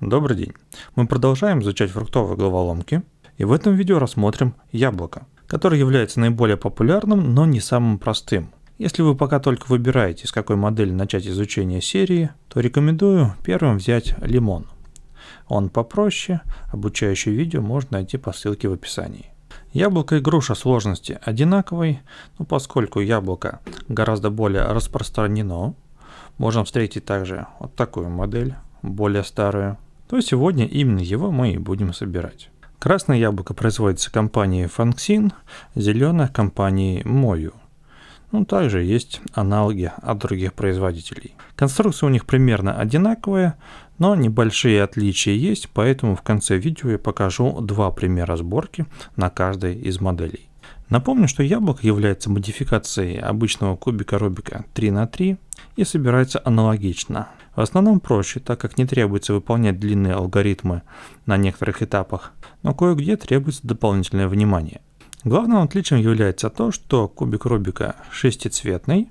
Добрый день! Мы продолжаем изучать фруктовые головоломки и в этом видео рассмотрим яблоко, которое является наиболее популярным, но не самым простым. Если вы пока только выбираете, с какой модели начать изучение серии, то рекомендую первым взять лимон. Он попроще, обучающее видео можно найти по ссылке в описании. Яблоко и груша сложности одинаковой, но поскольку яблоко гораздо более распространено, можем встретить также вот такую модель, более старую, то сегодня именно его мы и будем собирать. Красное яблоко производится компанией Фанксин, зеленое – компанией Мою. Ну, также есть аналоги от других производителей. Конструкции у них примерно одинаковые, но небольшие отличия есть, поэтому в конце видео я покажу два примера сборки на каждой из моделей. Напомню, что яблоко является модификацией обычного кубика Рубика 3 на 3 и собирается аналогично. В основном проще, так как не требуется выполнять длинные алгоритмы на некоторых этапах, но кое-где требуется дополнительное внимание. Главным отличием является то, что кубик Рубика шестицветный,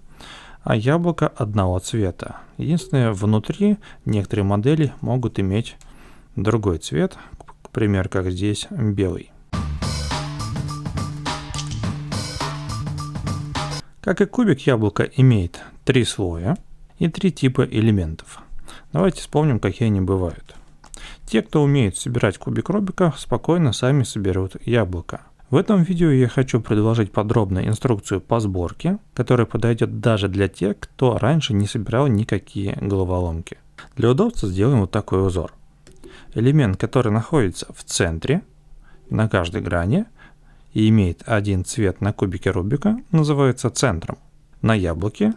а яблоко одного цвета. Единственное, внутри некоторые модели могут иметь другой цвет, к примеру, как здесь белый. Как и кубик яблока имеет три слоя и три типа элементов. Давайте вспомним, какие они бывают. Те, кто умеет собирать кубик Рубика, спокойно сами соберут яблоко. В этом видео я хочу предложить подробную инструкцию по сборке, которая подойдет даже для тех, кто раньше не собирал никакие головоломки. Для удобства сделаем вот такой узор. Элемент, который находится в центре, на каждой грани, и имеет один цвет на кубике Рубика, называется центром. На яблоке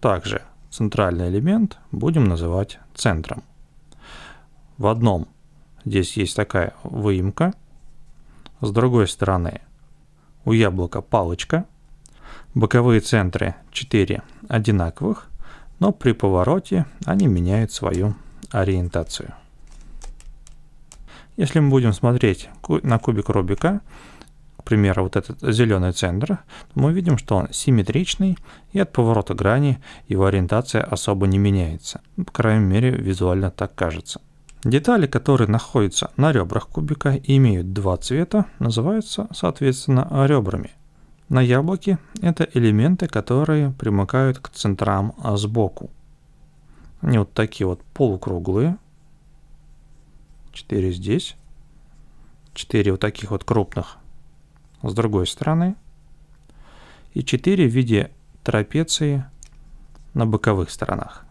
также центральный элемент будем называть центром. В одном здесь есть такая выемка, с другой стороны у яблока палочка, боковые центры 4 одинаковых, но при повороте они меняют свою ориентацию. Если мы будем смотреть на кубик Рубика, к примеру, вот этот зеленый центр, мы видим, что он симметричный, и от поворота грани его ориентация особо не меняется. Ну, по крайней мере, визуально так кажется. Детали, которые находятся на ребрах кубика и имеют два цвета, называются, соответственно, ребрами. На яблоке это элементы, которые примыкают к центрам сбоку. Они вот такие вот полукруглые. 4 здесь. 4 вот таких вот крупных с другой стороны и 4 в виде трапеции на боковых сторонах.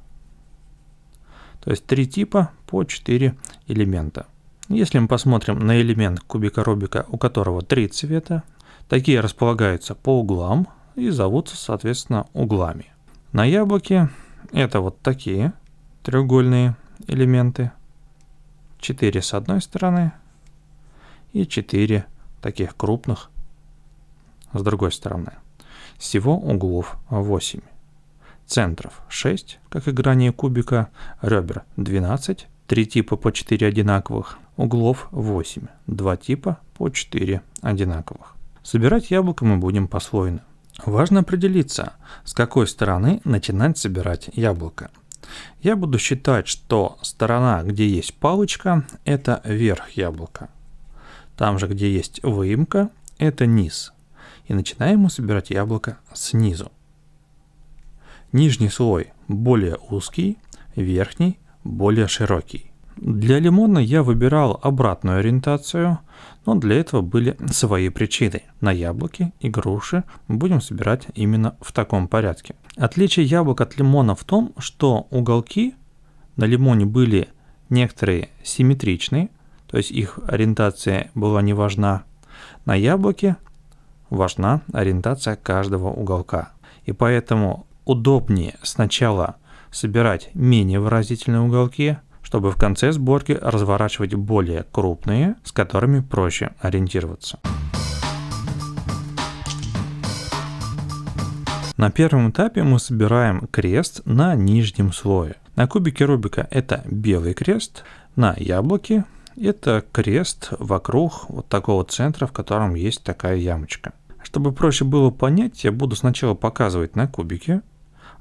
То есть три типа по 4 элемента. Если мы посмотрим на элемент кубика Рубика, у которого три цвета, такие располагаются по углам и зовутся, соответственно, углами. На яблоке это вот такие треугольные элементы. 4 с одной стороны и 4 таких крупных с другой стороны. Всего углов 8. Центров 6, как и грани кубика, ребер 12, 3 типа по 4 одинаковых, углов 8, 2 типа по 4 одинаковых. Собирать яблоко мы будем послойно. Важно определиться, с какой стороны начинать собирать яблоко. Я буду считать, что сторона, где есть палочка, это верх яблока. Там же, где есть выемка, это низ и начинаем мы собирать яблоко снизу. Нижний слой более узкий, верхний более широкий. Для лимона я выбирал обратную ориентацию, но для этого были свои причины. На яблоки и груши будем собирать именно в таком порядке. Отличие яблок от лимона в том, что уголки на лимоне были некоторые симметричные, то есть их ориентация была не важна. На яблоке важна ориентация каждого уголка. И поэтому удобнее сначала собирать менее выразительные уголки, чтобы в конце сборки разворачивать более крупные, с которыми проще ориентироваться. На первом этапе мы собираем крест на нижнем слое. На кубике Рубика это белый крест, на яблоке это крест вокруг вот такого центра, в котором есть такая ямочка. Чтобы проще было понять, я буду сначала показывать на кубике,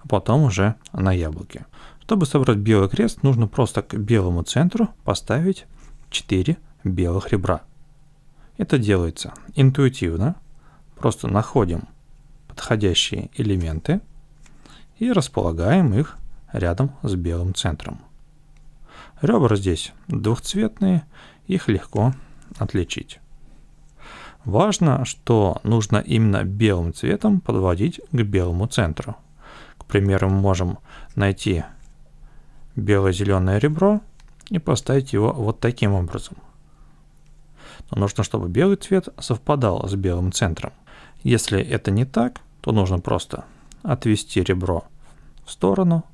а потом уже на яблоке. Чтобы собрать белый крест, нужно просто к белому центру поставить 4 белых ребра. Это делается интуитивно. Просто находим подходящие элементы и располагаем их рядом с белым центром. Ребра здесь двухцветные, их легко отличить. Важно, что нужно именно белым цветом подводить к белому центру. К примеру, мы можем найти бело-зеленое ребро и поставить его вот таким образом. Но нужно, чтобы белый цвет совпадал с белым центром. Если это не так, то нужно просто отвести ребро в сторону,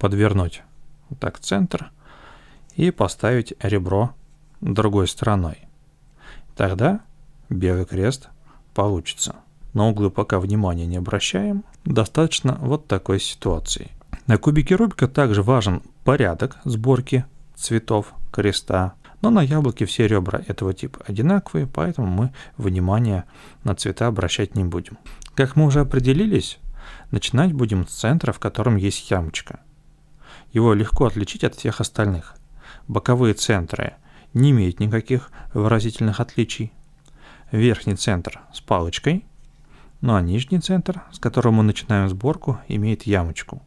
подвернуть вот так центр, и поставить ребро другой стороной. Тогда белый крест получится. На углы пока внимания не обращаем, достаточно вот такой ситуации. На кубике Рубика также важен порядок сборки цветов креста, но на яблоке все ребра этого типа одинаковые, поэтому мы внимание на цвета обращать не будем. Как мы уже определились, начинать будем с центра, в котором есть ямочка – его легко отличить от всех остальных. Боковые центры не имеют никаких выразительных отличий. Верхний центр с палочкой, ну а нижний центр, с которого мы начинаем сборку, имеет ямочку.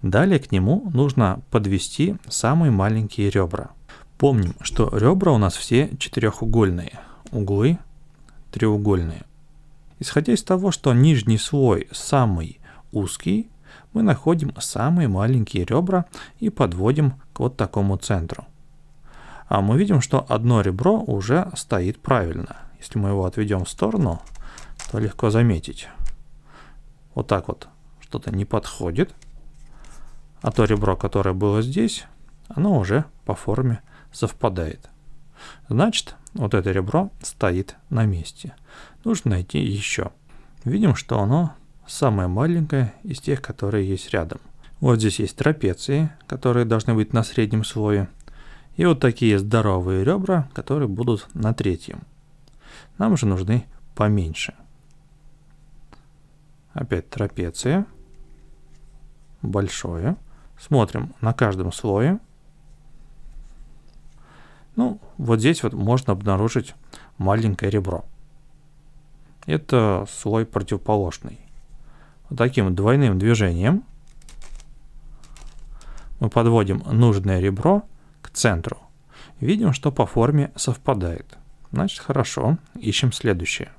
Далее к нему нужно подвести самые маленькие ребра. Помним, что ребра у нас все четырехугольные, углы треугольные. Исходя из того, что нижний слой самый узкий, мы находим самые маленькие ребра и подводим к вот такому центру. А мы видим, что одно ребро уже стоит правильно. Если мы его отведем в сторону, то легко заметить. Вот так вот что-то не подходит. А то ребро, которое было здесь, оно уже по форме совпадает. Значит, вот это ребро стоит на месте. Нужно найти еще. Видим, что оно самая маленькая из тех, которые есть рядом. Вот здесь есть трапеции, которые должны быть на среднем слое, и вот такие здоровые ребра, которые будут на третьем. Нам же нужны поменьше. Опять трапеция, большое. Смотрим на каждом слое. Ну, вот здесь вот можно обнаружить маленькое ребро. Это слой противоположный таким двойным движением мы подводим нужное ребро к центру. Видим, что по форме совпадает. Значит, хорошо, ищем следующее.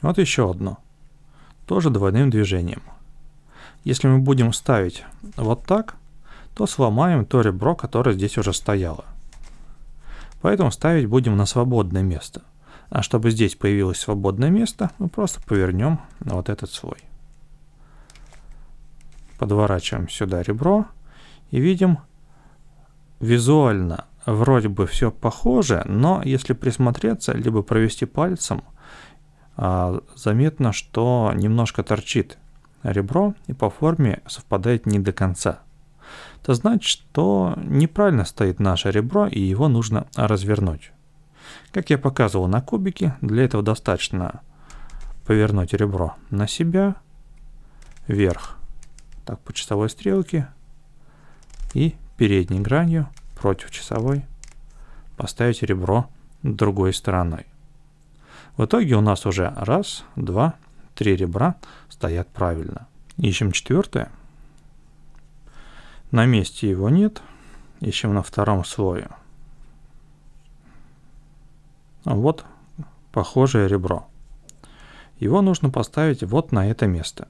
Вот еще одно. Тоже двойным движением. Если мы будем ставить вот так, то сломаем то ребро, которое здесь уже стояло. Поэтому ставить будем на свободное место – а чтобы здесь появилось свободное место, мы просто повернем вот этот слой. Подворачиваем сюда ребро и видим визуально вроде бы все похоже, но если присмотреться, либо провести пальцем, а, заметно, что немножко торчит ребро и по форме совпадает не до конца. Это значит, что неправильно стоит наше ребро и его нужно развернуть. Как я показывал на кубике, для этого достаточно повернуть ребро на себя, вверх, так по часовой стрелке, и передней гранью против часовой поставить ребро другой стороной. В итоге у нас уже раз, два, три ребра стоят правильно. Ищем четвертое. На месте его нет. Ищем на втором слое. Вот похожее ребро. Его нужно поставить вот на это место.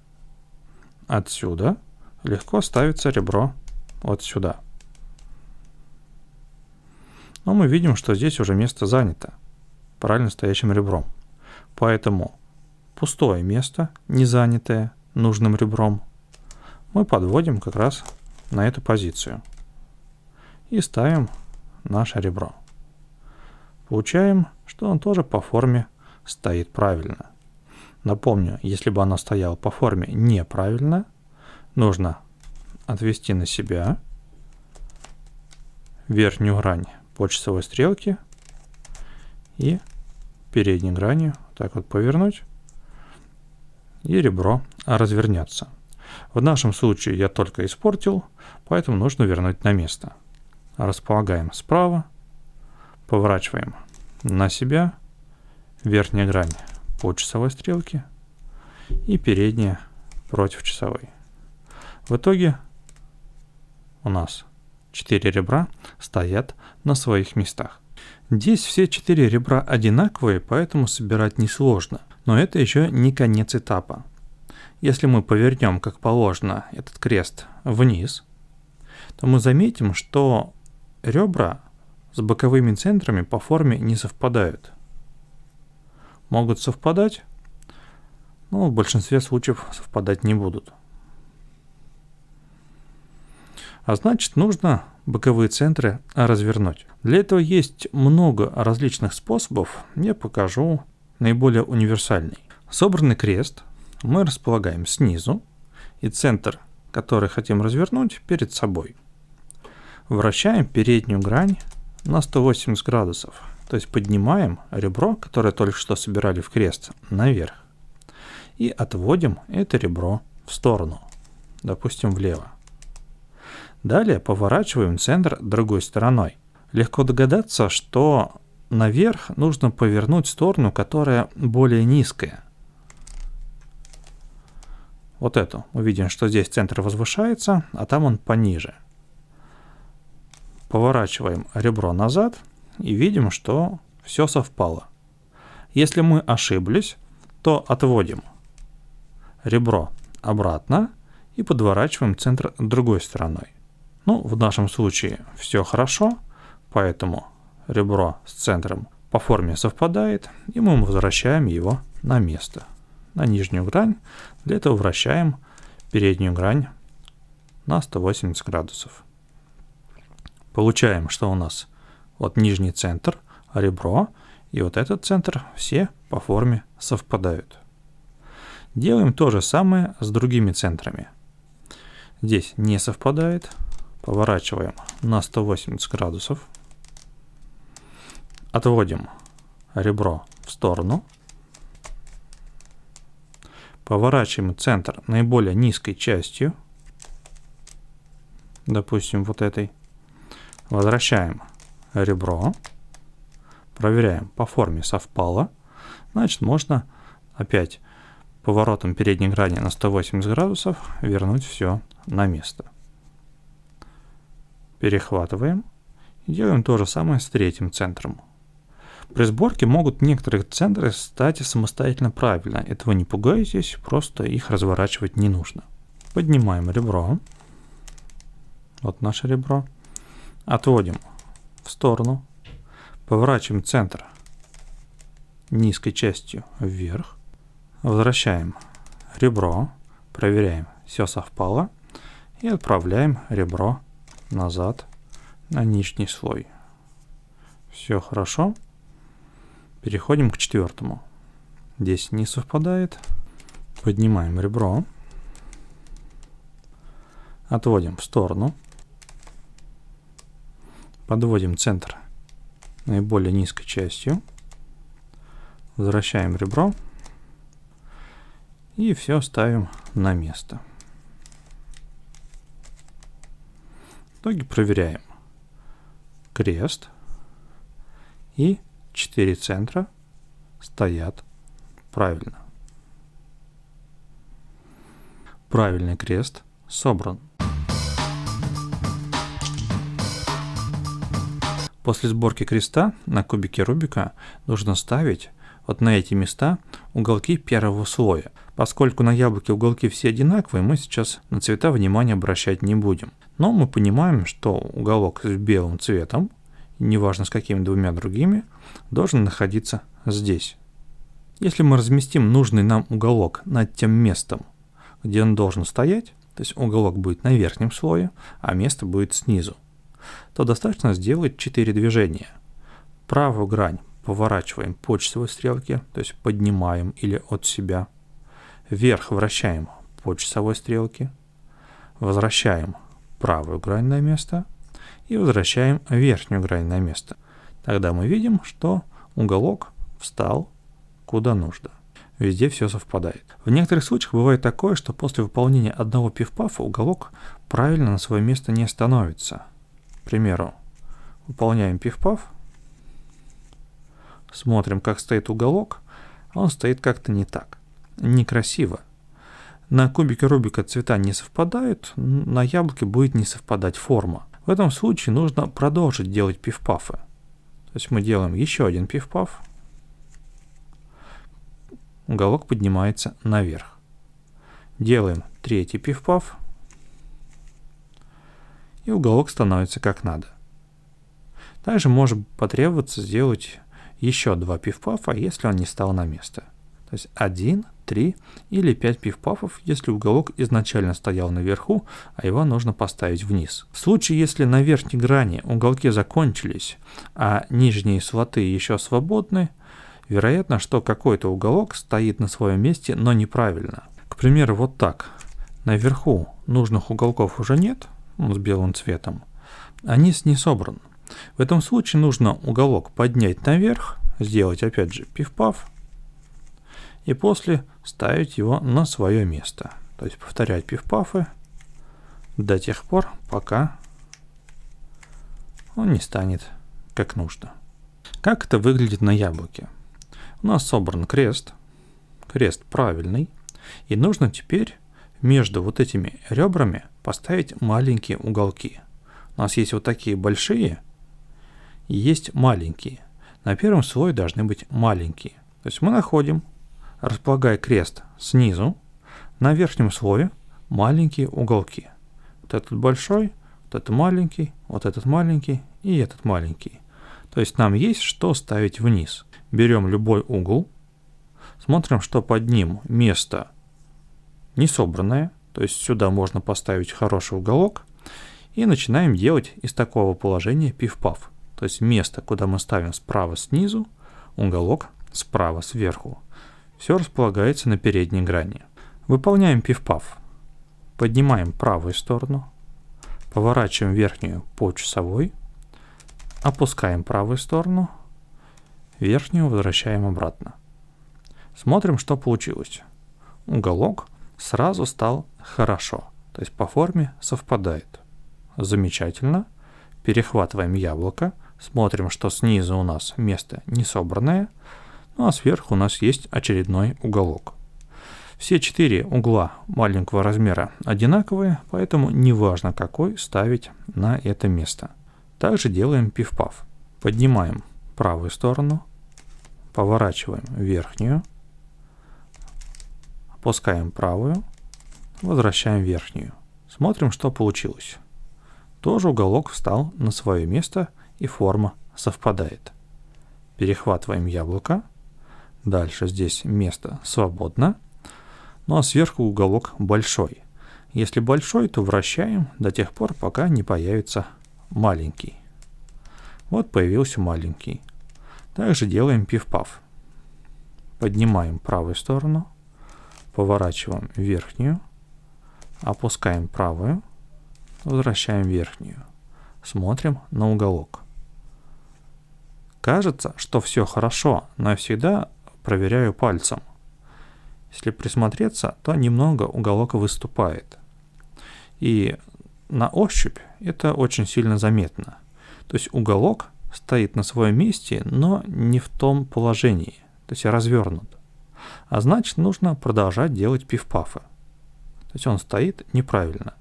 Отсюда легко ставится ребро вот сюда. Но мы видим, что здесь уже место занято правильно стоящим ребром. Поэтому пустое место, не занятое нужным ребром, мы подводим как раз на эту позицию. И ставим наше ребро. Получаем что он тоже по форме стоит правильно. Напомню, если бы оно стояло по форме неправильно, нужно отвести на себя верхнюю грань по часовой стрелке и передней грани, так вот повернуть и ребро развернется. В нашем случае я только испортил, поэтому нужно вернуть на место. Располагаем справа, поворачиваем на себя верхняя грань по часовой стрелке и передняя против часовой. В итоге у нас 4 ребра стоят на своих местах. Здесь все 4 ребра одинаковые, поэтому собирать несложно. Но это еще не конец этапа. Если мы повернем, как положено, этот крест вниз, то мы заметим, что ребра с боковыми центрами по форме не совпадают. Могут совпадать, но в большинстве случаев совпадать не будут. А значит, нужно боковые центры развернуть. Для этого есть много различных способов. Я покажу наиболее универсальный. Собранный крест мы располагаем снизу и центр, который хотим развернуть, перед собой. Вращаем переднюю грань на 180 градусов. То есть поднимаем ребро, которое только что собирали в крест, наверх. И отводим это ребро в сторону, допустим, влево. Далее поворачиваем центр другой стороной. Легко догадаться, что наверх нужно повернуть сторону, которая более низкая. Вот эту. Увидим, что здесь центр возвышается, а там он пониже. Поворачиваем ребро назад и видим, что все совпало. Если мы ошиблись, то отводим ребро обратно и подворачиваем центр другой стороной. Ну, в нашем случае все хорошо, поэтому ребро с центром по форме совпадает, и мы возвращаем его на место, на нижнюю грань. Для этого вращаем переднюю грань на 180 градусов получаем, что у нас вот нижний центр, ребро, и вот этот центр все по форме совпадают. Делаем то же самое с другими центрами. Здесь не совпадает. Поворачиваем на 180 градусов. Отводим ребро в сторону. Поворачиваем центр наиболее низкой частью. Допустим, вот этой. Возвращаем ребро. Проверяем, по форме совпало. Значит, можно опять поворотом передней грани на 180 градусов вернуть все на место. Перехватываем. И делаем то же самое с третьим центром. При сборке могут некоторые центры стать самостоятельно правильно. Этого не пугайтесь, просто их разворачивать не нужно. Поднимаем ребро. Вот наше ребро. Отводим в сторону. Поворачиваем центр низкой частью вверх. Возвращаем ребро. Проверяем, все совпало. И отправляем ребро назад на нижний слой. Все хорошо. Переходим к четвертому. Здесь не совпадает. Поднимаем ребро. Отводим в сторону. Подводим центр наиболее низкой частью. Возвращаем ребро. И все ставим на место. В итоге проверяем. Крест и 4 центра стоят правильно. Правильный крест собран. После сборки креста на кубике Рубика нужно ставить вот на эти места уголки первого слоя. Поскольку на яблоке уголки все одинаковые, мы сейчас на цвета внимания обращать не будем. Но мы понимаем, что уголок с белым цветом, неважно с какими двумя другими, должен находиться здесь. Если мы разместим нужный нам уголок над тем местом, где он должен стоять, то есть уголок будет на верхнем слое, а место будет снизу, то достаточно сделать 4 движения. Правую грань поворачиваем по часовой стрелке, то есть поднимаем или от себя. Вверх вращаем по часовой стрелке. Возвращаем правую грань на место и возвращаем верхнюю грань на место. Тогда мы видим, что уголок встал куда нужно. Везде все совпадает. В некоторых случаях бывает такое, что после выполнения одного пифпафа уголок правильно на свое место не становится – к примеру, выполняем пиф-паф, смотрим, как стоит уголок, а он стоит как-то не так, некрасиво. На кубике Рубика цвета не совпадают, на яблоке будет не совпадать форма. В этом случае нужно продолжить делать пиф-пафы. То есть мы делаем еще один пиф-паф, уголок поднимается наверх. Делаем третий пиф-паф, и уголок становится как надо. Также может потребоваться сделать еще два пивпафа, если он не стал на место. То есть один, три или пять пивпафов, если уголок изначально стоял наверху, а его нужно поставить вниз. В случае, если на верхней грани уголки закончились, а нижние слоты еще свободны, вероятно, что какой-то уголок стоит на своем месте, но неправильно. К примеру, вот так. Наверху нужных уголков уже нет, с белым цветом, а низ не собран. В этом случае нужно уголок поднять наверх, сделать опять же пиф-паф, и после ставить его на свое место. То есть повторять пиф-пафы до тех пор, пока он не станет как нужно. Как это выглядит на яблоке? У нас собран крест, крест правильный, и нужно теперь между вот этими ребрами поставить маленькие уголки. У нас есть вот такие большие есть маленькие. На первом слое должны быть маленькие. То есть мы находим, располагая крест снизу, на верхнем слое маленькие уголки. Вот этот большой, вот этот маленький, вот этот маленький и этот маленький. То есть нам есть что ставить вниз. Берем любой угол, смотрим, что под ним место – не собранное, то есть сюда можно поставить хороший уголок, и начинаем делать из такого положения пиф-паф, то есть место, куда мы ставим справа снизу, уголок справа сверху. Все располагается на передней грани. Выполняем пиф-паф. Поднимаем правую сторону, поворачиваем верхнюю по часовой, опускаем правую сторону, верхнюю возвращаем обратно. Смотрим, что получилось. Уголок сразу стал «хорошо», то есть по форме совпадает. Замечательно. Перехватываем яблоко, смотрим, что снизу у нас место не собранное, ну а сверху у нас есть очередной уголок. Все четыре угла маленького размера одинаковые, поэтому неважно какой ставить на это место. Также делаем пиф-паф. Поднимаем правую сторону, поворачиваем верхнюю, Опускаем правую, возвращаем верхнюю. Смотрим, что получилось. Тоже уголок встал на свое место и форма совпадает. Перехватываем яблоко. Дальше здесь место свободно. Ну а сверху уголок большой. Если большой, то вращаем до тех пор, пока не появится маленький. Вот появился маленький. Также делаем пиф-паф. Поднимаем правую сторону поворачиваем верхнюю, опускаем правую, возвращаем верхнюю. Смотрим на уголок. Кажется, что все хорошо, но я всегда проверяю пальцем. Если присмотреться, то немного уголок выступает. И на ощупь это очень сильно заметно. То есть уголок стоит на своем месте, но не в том положении, то есть развернут а значит нужно продолжать делать пиф-пафы. То есть он стоит неправильно.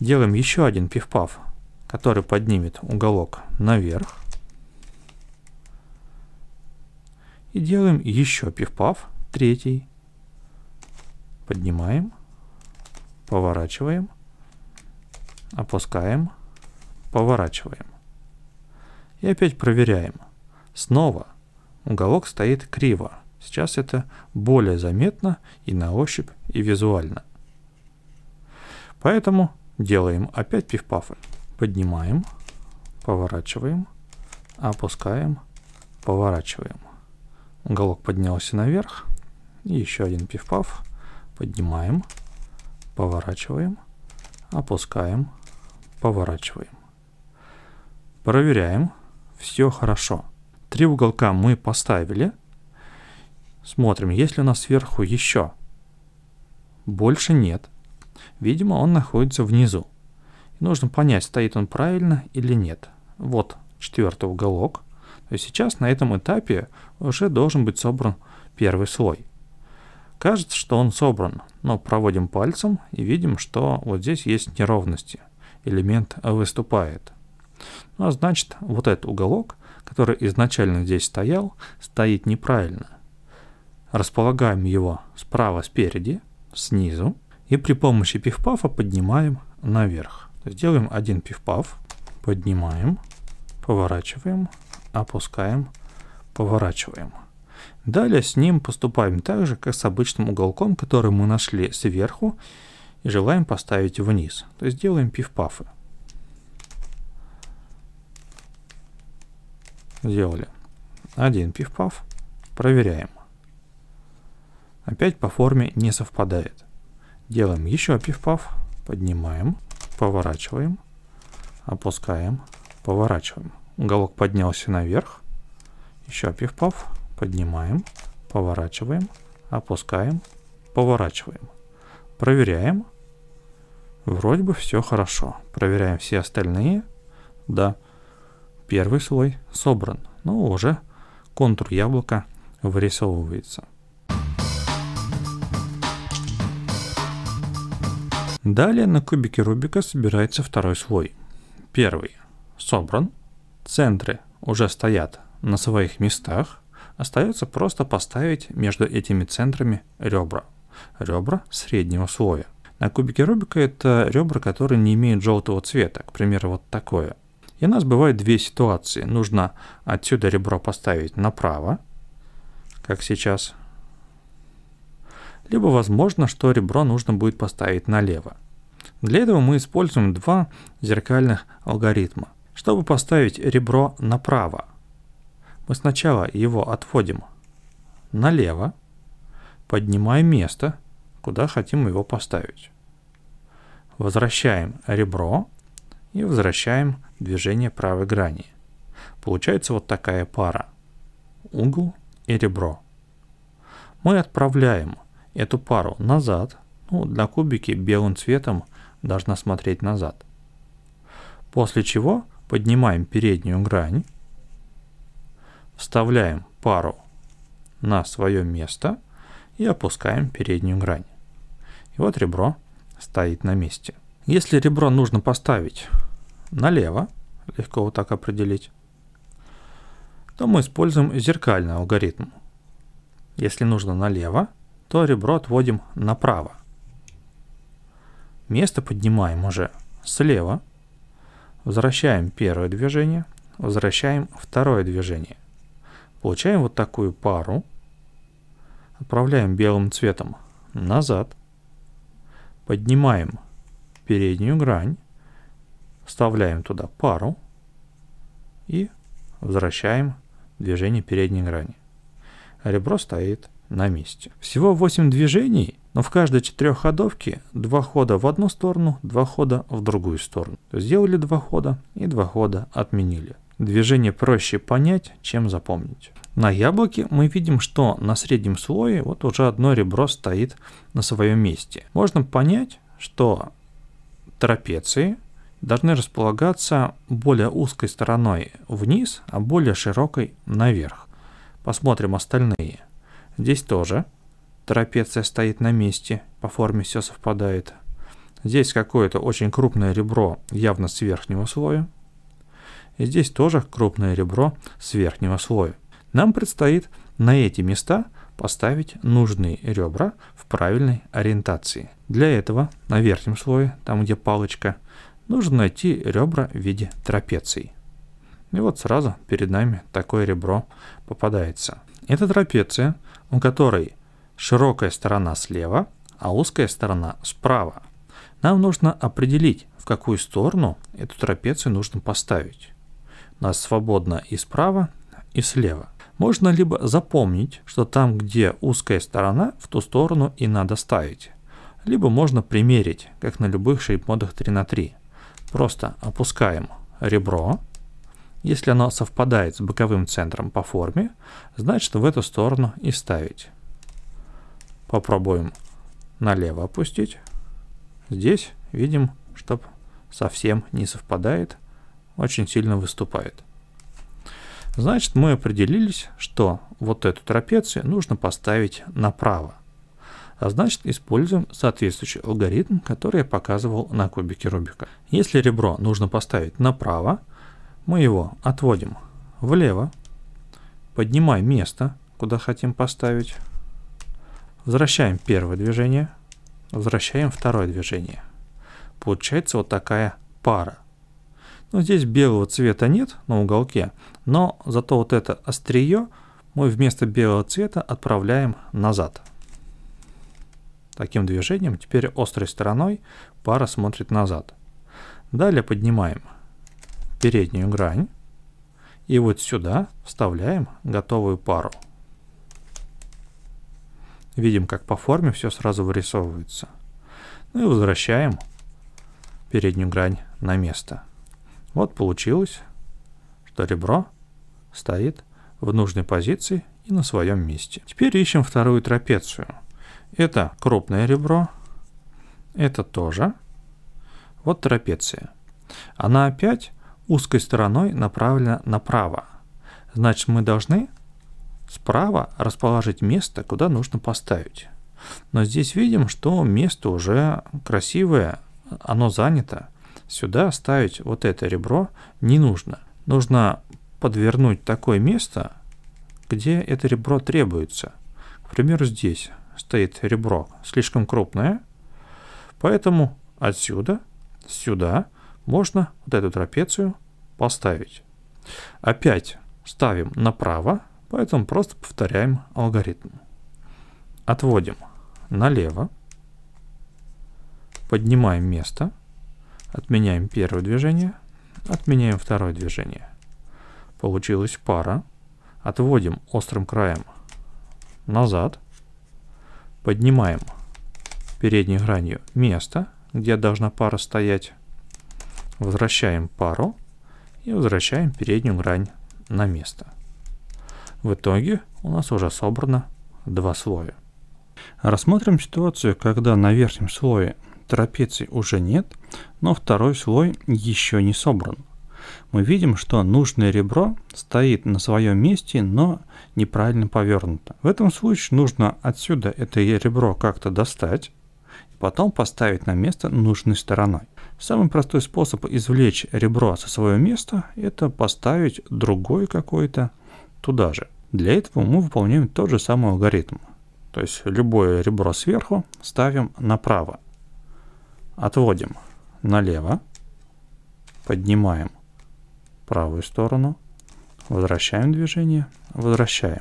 Делаем еще один пиф-паф, который поднимет уголок наверх. И делаем еще пиф-паф, третий. Поднимаем, поворачиваем, опускаем, поворачиваем. И опять проверяем. Снова уголок стоит криво. Сейчас это более заметно и на ощупь, и визуально. Поэтому делаем опять пиф-пафы. Поднимаем, поворачиваем, опускаем, поворачиваем. Уголок поднялся наверх. И еще один пиф-паф. Поднимаем, поворачиваем, опускаем, поворачиваем. Проверяем. Все хорошо. Три уголка мы поставили – Смотрим, есть ли у нас сверху еще. Больше нет. Видимо, он находится внизу. И нужно понять, стоит он правильно или нет. Вот четвертый уголок. То есть сейчас на этом этапе уже должен быть собран первый слой. Кажется, что он собран, но проводим пальцем и видим, что вот здесь есть неровности. Элемент выступает. Ну, а значит, вот этот уголок, который изначально здесь стоял, стоит неправильно – Располагаем его справа спереди, снизу, и при помощи пивпафа поднимаем наверх. сделаем один пивпаф, поднимаем, поворачиваем, опускаем, поворачиваем. Далее с ним поступаем так же, как с обычным уголком, который мы нашли сверху и желаем поставить вниз. То есть делаем пивпафы. пафы Сделали один пивпаф, Проверяем опять по форме не совпадает. Делаем еще пиф-паф, поднимаем, поворачиваем, опускаем, поворачиваем. Уголок поднялся наверх. Еще пиф-паф, поднимаем, поворачиваем, опускаем, поворачиваем. Проверяем. Вроде бы все хорошо. Проверяем все остальные. Да, первый слой собран, но ну, уже контур яблока вырисовывается. Далее на кубике Рубика собирается второй слой. Первый собран, центры уже стоят на своих местах, остается просто поставить между этими центрами ребра. Ребра среднего слоя. На кубике Рубика это ребра, которые не имеют желтого цвета, к примеру, вот такое. И у нас бывает две ситуации. Нужно отсюда ребро поставить направо, как сейчас, либо возможно, что ребро нужно будет поставить налево. Для этого мы используем два зеркальных алгоритма. Чтобы поставить ребро направо, мы сначала его отводим налево, поднимаем место, куда хотим его поставить. Возвращаем ребро и возвращаем движение правой грани. Получается вот такая пара. Угол и ребро. Мы отправляем эту пару назад. Ну, для кубики белым цветом должна смотреть назад. После чего поднимаем переднюю грань, вставляем пару на свое место и опускаем переднюю грань. И вот ребро стоит на месте. Если ребро нужно поставить налево, легко вот так определить, то мы используем зеркальный алгоритм. Если нужно налево, то ребро отводим направо. Место поднимаем уже слева. Возвращаем первое движение, возвращаем второе движение. Получаем вот такую пару. Отправляем белым цветом назад. Поднимаем переднюю грань. Вставляем туда пару. И возвращаем движение передней грани. Ребро стоит на месте. Всего 8 движений, но в каждой четырехходовке два хода в одну сторону, два хода в другую сторону. Сделали два хода и два хода отменили. Движение проще понять, чем запомнить. На яблоке мы видим, что на среднем слое вот уже одно ребро стоит на своем месте. Можно понять, что трапеции должны располагаться более узкой стороной вниз, а более широкой наверх. Посмотрим остальные. Здесь тоже. Трапеция стоит на месте, по форме все совпадает. Здесь какое-то очень крупное ребро, явно с верхнего слоя. И здесь тоже крупное ребро с верхнего слоя. Нам предстоит на эти места поставить нужные ребра в правильной ориентации. Для этого на верхнем слое, там где палочка, нужно найти ребра в виде трапеции. И вот сразу перед нами такое ребро попадается. Эта трапеция – у которой широкая сторона слева, а узкая сторона справа. Нам нужно определить, в какую сторону эту трапецию нужно поставить. У нас свободно и справа, и слева. Можно либо запомнить, что там, где узкая сторона, в ту сторону и надо ставить. Либо можно примерить, как на любых шейп модах 3 на 3. Просто опускаем ребро, если оно совпадает с боковым центром по форме, значит в эту сторону и ставить. Попробуем налево опустить. Здесь видим, что совсем не совпадает, очень сильно выступает. Значит, мы определились, что вот эту трапецию нужно поставить направо. А значит, используем соответствующий алгоритм, который я показывал на кубике Рубика. Если ребро нужно поставить направо, мы его отводим влево, поднимаем место, куда хотим поставить, возвращаем первое движение, возвращаем второе движение. Получается вот такая пара. Ну, здесь белого цвета нет на уголке, но зато вот это острие мы вместо белого цвета отправляем назад. Таким движением теперь острой стороной пара смотрит назад. Далее поднимаем переднюю грань. И вот сюда вставляем готовую пару. Видим, как по форме все сразу вырисовывается. Ну и возвращаем переднюю грань на место. Вот получилось, что ребро стоит в нужной позиции и на своем месте. Теперь ищем вторую трапецию. Это крупное ребро, это тоже. Вот трапеция. Она опять узкой стороной направлена направо. Значит, мы должны справа расположить место, куда нужно поставить. Но здесь видим, что место уже красивое, оно занято. Сюда ставить вот это ребро не нужно. Нужно подвернуть такое место, где это ребро требуется. К примеру, здесь стоит ребро слишком крупное, поэтому отсюда, сюда можно вот эту трапецию поставить. Опять ставим направо, поэтому просто повторяем алгоритм. Отводим налево, поднимаем место, отменяем первое движение, отменяем второе движение. Получилась пара. Отводим острым краем назад, поднимаем передней гранью место, где должна пара стоять, возвращаем пару, и возвращаем переднюю грань на место. В итоге у нас уже собрано два слоя. Рассмотрим ситуацию, когда на верхнем слое трапеции уже нет, но второй слой еще не собран. Мы видим, что нужное ребро стоит на своем месте, но неправильно повернуто. В этом случае нужно отсюда это ребро как-то достать, и потом поставить на место нужной стороной. Самый простой способ извлечь ребро со своего места – это поставить другой какой-то туда же. Для этого мы выполняем тот же самый алгоритм. То есть любое ребро сверху ставим направо. Отводим налево. Поднимаем правую сторону. Возвращаем движение. Возвращаем.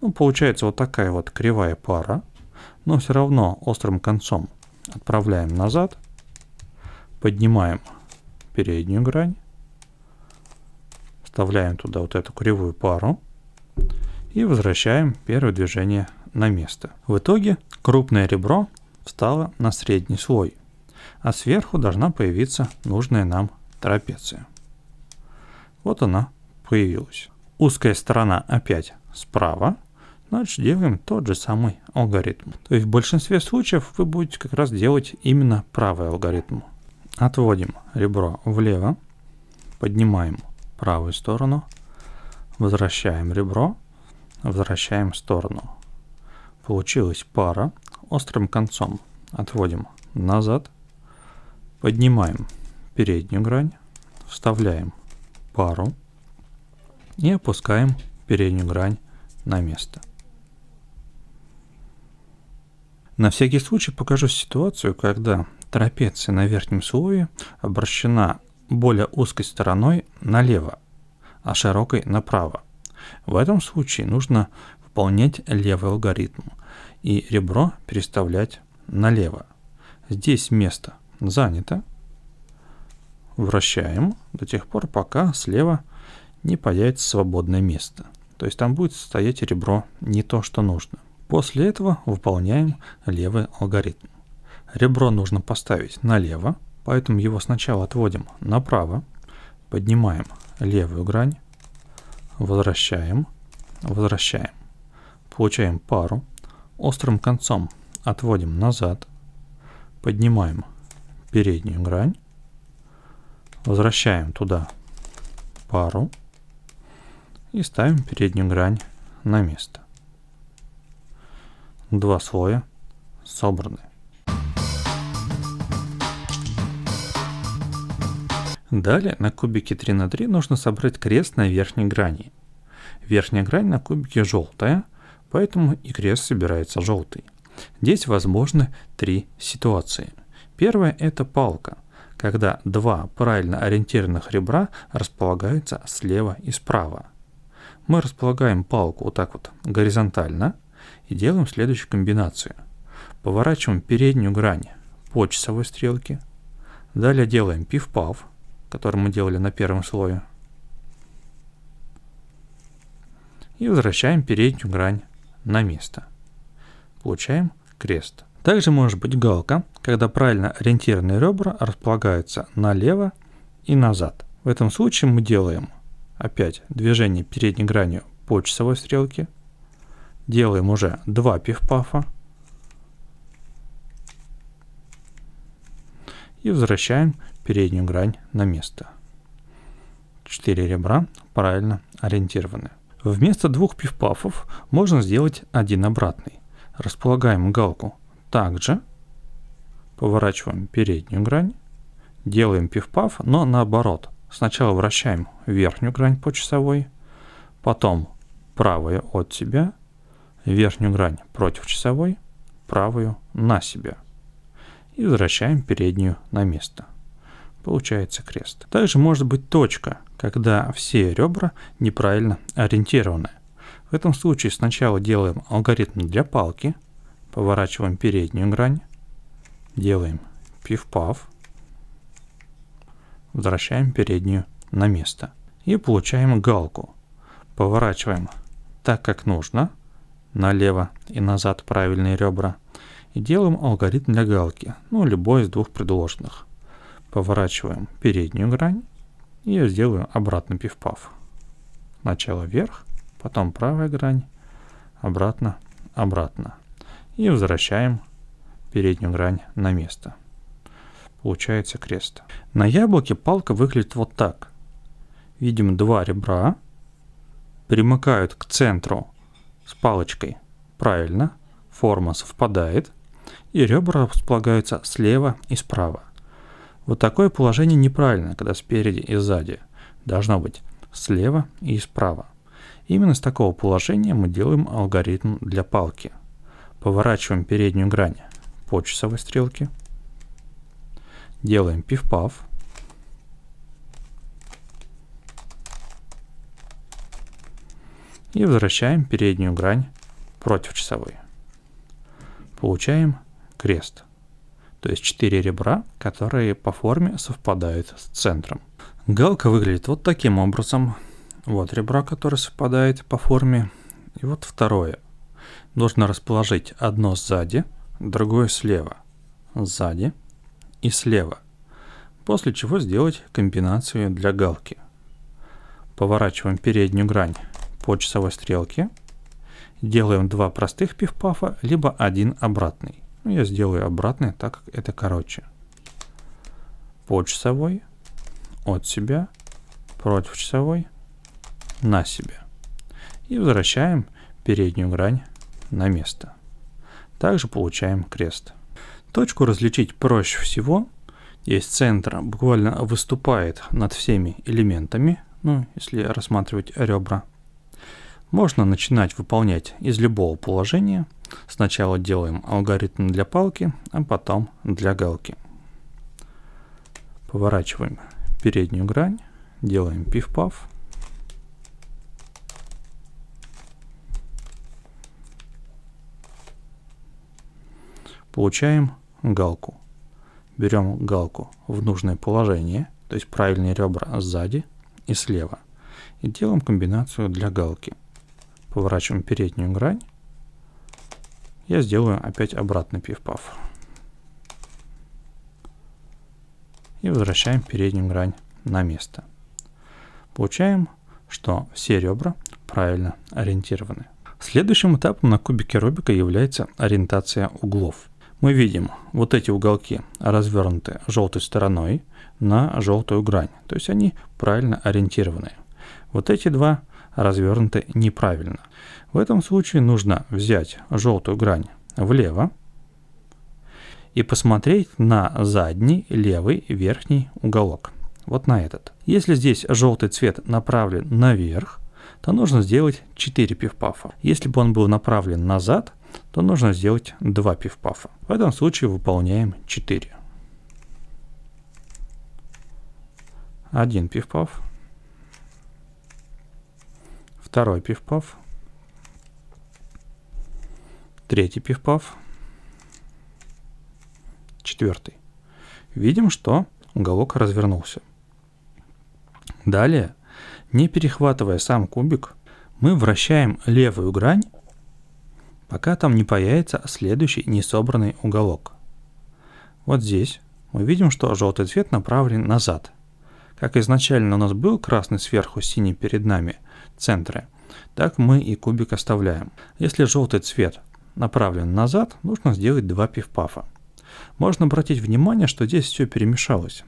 Ну, получается вот такая вот кривая пара. Но все равно острым концом отправляем назад – Поднимаем переднюю грань. Вставляем туда вот эту кривую пару. И возвращаем первое движение на место. В итоге крупное ребро встало на средний слой. А сверху должна появиться нужная нам трапеция. Вот она появилась. Узкая сторона опять справа. Значит, делаем тот же самый алгоритм. То есть в большинстве случаев вы будете как раз делать именно правый алгоритм. Отводим ребро влево, поднимаем правую сторону, возвращаем ребро, возвращаем сторону. Получилась пара острым концом. Отводим назад, поднимаем переднюю грань, вставляем пару и опускаем переднюю грань на место. На всякий случай покажу ситуацию, когда трапеция на верхнем слое обращена более узкой стороной налево, а широкой направо. В этом случае нужно выполнять левый алгоритм и ребро переставлять налево. Здесь место занято. Вращаем до тех пор, пока слева не появится свободное место. То есть там будет стоять ребро не то, что нужно. После этого выполняем левый алгоритм. Ребро нужно поставить налево, поэтому его сначала отводим направо, поднимаем левую грань, возвращаем, возвращаем. Получаем пару, острым концом отводим назад, поднимаем переднюю грань, возвращаем туда пару и ставим переднюю грань на место. Два слоя собраны. Далее на кубике 3 на 3 нужно собрать крест на верхней грани. Верхняя грань на кубике желтая, поэтому и крест собирается желтый. Здесь возможны три ситуации. Первая – это палка, когда два правильно ориентированных ребра располагаются слева и справа. Мы располагаем палку вот так вот горизонтально и делаем следующую комбинацию. Поворачиваем переднюю грань по часовой стрелке, далее делаем пиф-пав – который мы делали на первом слое. И возвращаем переднюю грань на место. Получаем крест. Также может быть галка, когда правильно ориентированные ребра располагаются налево и назад. В этом случае мы делаем опять движение передней гранью по часовой стрелке. Делаем уже два пифпафа. И возвращаем переднюю грань на место. Четыре ребра правильно ориентированы. Вместо двух пивпафов можно сделать один обратный. Располагаем галку также, поворачиваем переднюю грань, делаем пивпаф, но наоборот. Сначала вращаем верхнюю грань по часовой, потом правую от себя, верхнюю грань против часовой, правую на себя. И возвращаем переднюю на место получается крест. Также может быть точка, когда все ребра неправильно ориентированы. В этом случае сначала делаем алгоритм для палки, поворачиваем переднюю грань, делаем пив-пав, возвращаем переднюю на место и получаем галку. Поворачиваем так, как нужно, налево и назад правильные ребра, и делаем алгоритм для галки, ну любой из двух предложенных. Поворачиваем переднюю грань. И я сделаю обратно пиф-паф. Сначала вверх, потом правая грань, обратно, обратно. И возвращаем переднюю грань на место. Получается крест. На яблоке палка выглядит вот так. Видим два ребра, примыкают к центру с палочкой правильно, форма совпадает, и ребра располагаются слева и справа. Вот такое положение неправильно, когда спереди и сзади. Должно быть слева и справа. Именно с такого положения мы делаем алгоритм для палки. Поворачиваем переднюю грань по часовой стрелке. Делаем пиф-паф. И возвращаем переднюю грань против часовой. Получаем крест то есть 4 ребра, которые по форме совпадают с центром. Галка выглядит вот таким образом. Вот ребра, которые совпадают по форме. И вот второе. Нужно расположить одно сзади, другое слева. Сзади и слева. После чего сделать комбинацию для галки. Поворачиваем переднюю грань по часовой стрелке. Делаем два простых пивпафа либо один обратный. Ну, я сделаю обратное, так как это короче. По часовой, от себя, против часовой, на себя. И возвращаем переднюю грань на место. Также получаем крест. Точку различить проще всего. Здесь центр буквально выступает над всеми элементами, ну, если рассматривать ребра. Можно начинать выполнять из любого положения – Сначала делаем алгоритм для палки, а потом для галки. Поворачиваем переднюю грань, делаем пиф-паф. Получаем галку. Берем галку в нужное положение, то есть правильные ребра сзади и слева. И делаем комбинацию для галки. Поворачиваем переднюю грань я сделаю опять обратно пиф-паф. И возвращаем переднюю грань на место. Получаем, что все ребра правильно ориентированы. Следующим этапом на кубике Рубика является ориентация углов. Мы видим, вот эти уголки развернуты желтой стороной на желтую грань, то есть они правильно ориентированы. Вот эти два развернуты неправильно. В этом случае нужно взять желтую грань влево и посмотреть на задний левый верхний уголок. Вот на этот. Если здесь желтый цвет направлен наверх, то нужно сделать 4 пивпафа. Если бы он был направлен назад, то нужно сделать 2 пивпафа. В этом случае выполняем 4. Один пивпаф. Второй пивпав. Третий пивпав. Четвертый. Видим, что уголок развернулся. Далее, не перехватывая сам кубик, мы вращаем левую грань, пока там не появится следующий несобранный уголок. Вот здесь мы видим, что желтый цвет направлен назад – как изначально у нас был красный сверху, синий перед нами, центры, так мы и кубик оставляем. Если желтый цвет направлен назад, нужно сделать два пивпафа. Можно обратить внимание, что здесь все перемешалось.